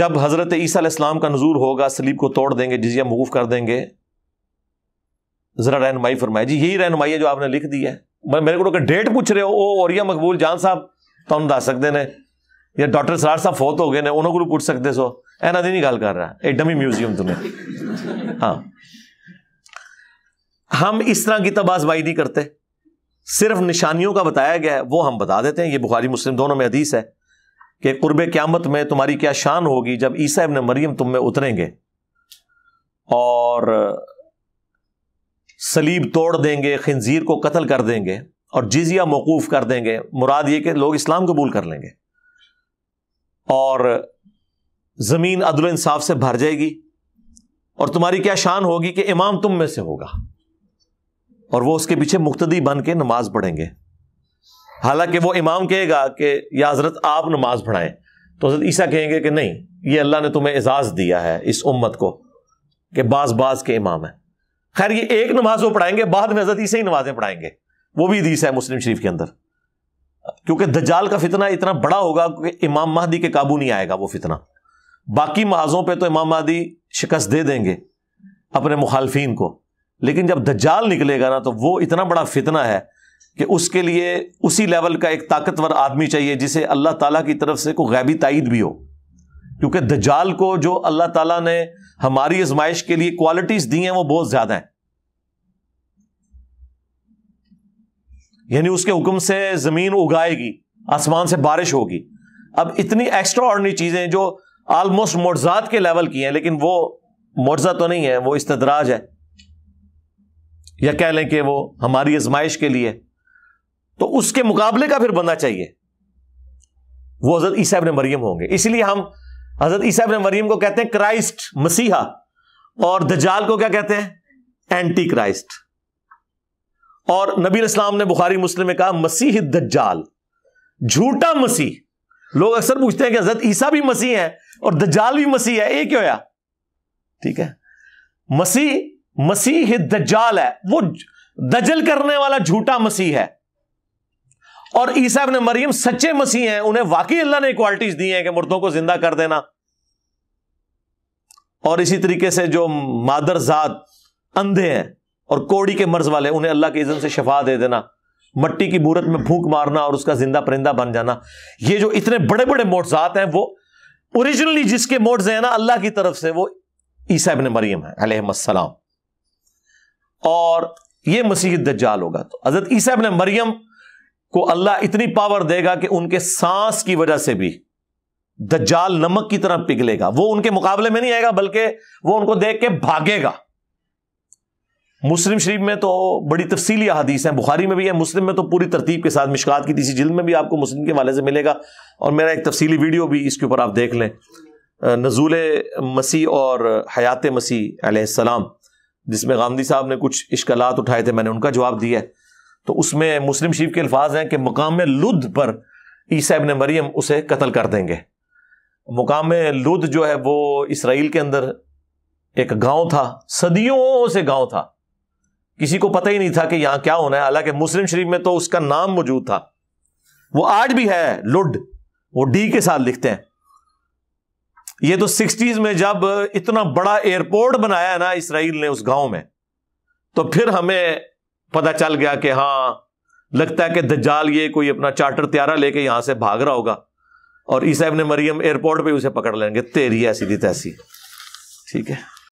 जब हज़रत इस्लाम का नजूर होगा सलीब को तोड़ देंगे जिजिया मूव कर देंगे ज़रा रहनमाई फरमाई जी यही रहनमाई है जो आपने लिख दी है मेरे को तो डेट पूछ रहे हो ओ और मकबूल जान साहब ਤੁਹਾਨੂੰ तो दस सकते हैं या डॉक्टर सरार साहब ਫੋਤ हो गए ਨੇ उन्होंने ਕੋਲ ਪੁੱਛ ਸਕਦੇ ਸੋ ਇਹਨਾਂ ਦੀ ਨਹੀਂ ਗੱਲ ਕਰ ਰਹਾ ਐਡਮ ਹੀ ਮਿਊਜ਼ੀਅਮ ਤੁਨੇ ਹਾਂ हम इस तरह की तबाजबाई नहीं करते सिर्फ निशानियों का बताया गया है वो हम बता देते हैं ये बुखारी मुस्लिम दोनों में हदीस है कि कुर्ब क़्यामत में तुम्हारी क्या शान होगी जब ईसा इबन मरियम तुम में उतरेंगे और सलीब तोड़ देंगे खनजीर को कत्ल कर देंगे और जिजिया मौकूफ़ कर देंगे मुराद ये कि लोग इस्लाम कबूल कर लेंगे और ज़मीन अदल इंसाफ से भर जाएगी और तुम्हारी क्या शान होगी कि इमाम तुम में से होगा और वो उसके पीछे मुख्तदी बन के नमाज पढ़ेंगे हालांकि वो इमाम कहेगा कि या हजरत आप नमाज पढ़ाएं तो हजरत ईसा कहेंगे कि नहीं ये अल्लाह ने तुम्हें एजाज़ दिया है इस उम्मत को कि बाज बाज के इमाम है खैर ये एक नमाज वो पढ़ाएंगे बाद में हजरत ईसा ही नमाजें पढ़ाएंगे वो भी हदीस है मुस्लिम शरीफ के अंदर क्योंकि दजाल का फितना इतना बड़ा होगा कि इमाम महदी के काबू नहीं आएगा वो फितना बाकी महाजों पर तो इमाम महदी शिकस्त दे देंगे अपने मुखालफी को लेकिन जब दज्जाल निकलेगा ना तो वो इतना बड़ा फितना है कि उसके लिए उसी लेवल का एक ताकतवर आदमी चाहिए जिसे अल्लाह ताला की तरफ से कोई गैबी तइद भी हो क्योंकि दजाल को जो अल्लाह ताला ने हमारी आजमाइश के लिए क्वालिटीज दी हैं वो बहुत ज्यादा हैं यानी उसके हुक्म से जमीन उगाएगी आसमान से बारिश होगी अब इतनी एक्स्ट्रा ऑर्डनरी चीजें जो ऑलमोस्ट मोर्जात के लेवल की हैं लेकिन वो मोर्जा तो नहीं है वो इस्तदराज है या कह लें कि वो हमारी आजमाइश के लिए तो उसके मुकाबले का फिर बंदा चाहिए वो हजरत ईसा इब्न मरियम होंगे इसलिए हम हजरत ईसा इब्न मरियम को कहते हैं क्राइस्ट मसीहा और दजाल को क्या कहते हैं एंटी क्राइस्ट और नबी इस्लाम ने बुखारी मुस्लिम में कहा मसीह दज्जाल झूठा मसीह लोग अक्सर पूछते हैं कि हजरत ईसा भी मसीह है और दज्जाल भी मसीह है ये क्यों या ठीक है मसीह मसीह दज्जाल है वो दजल करने वाला झूठा मसीह है और ईसा ने मरियम सच्चे मसीह हैं उन्हें वाकई अल्लाह ने क्वालिटीज दी हैं कि मुर्दों को जिंदा कर देना और इसी तरीके से जो मादरजात अंधे हैं और कोड़ी के मर्ज वाले उन्हें अल्लाह के इज्जत से शफा दे देना मट्टी की मूरत में भूख मारना और उसका जिंदा परिंदा बन जाना ये जो इतने बड़े बड़े मोटजात हैं वो ओरिजिनली जिसके मोड्स हैं ना अल्लाह की तरफ से वो ईसा इबन मरियम है अलहमसलाम और ये मसीह दज्जाल होगा तो हजरत ईसा इबन मरियम को अल्लाह इतनी पावर देगा कि उनके सांस की वजह से भी दज्जाल नमक की तरह पिघलेगा वो उनके मुकाबले में नहीं आएगा बल्कि वो उनको देख के भागेगा मुस्लिम शरीफ में तो बड़ी तफसीली हदीस है बुखारी में भी है मुस्लिम में तो पूरी तरतीब के साथ मिशकात की तीसरी जिल्द में भी आपको मुस्लिम के हवाले से मिलेगा और मेरा एक तफसीली वीडियो भी इसके ऊपर आप देख लें नजूल मसीह और हयात मसीह सलाम जिसमें गांधी साहब ने कुछ इश्कलात उठाए थे मैंने उनका जवाब दिया है तो उसमें मुस्लिम शरीफ के अल्फाज हैं कि मुकाम लुद पर ईसा इबन मरियम उसे कत्ल कर देंगे मुकाम लुद जो है वो इसराइल के अंदर एक गांव था सदियों से गांव था किसी को पता ही नहीं था कि यहां क्या होना है हालांकि मुस्लिम शरीफ में तो उसका नाम मौजूद था वो आज भी है लुड वो डी के साथ लिखते हैं ये तो सिक्सटीज में जब इतना बड़ा एयरपोर्ट बनाया ना इसराइल ने उस गांव में तो फिर हमें पता चल गया कि हाँ लगता है कि दज्जाल ये कोई अपना चार्टर त्यारा लेके यहां से भाग रहा होगा और ईसा इब्ने मरियम एयरपोर्ट पे उसे पकड़ लेंगे तेरी ऐसी दी तैसी ठीक है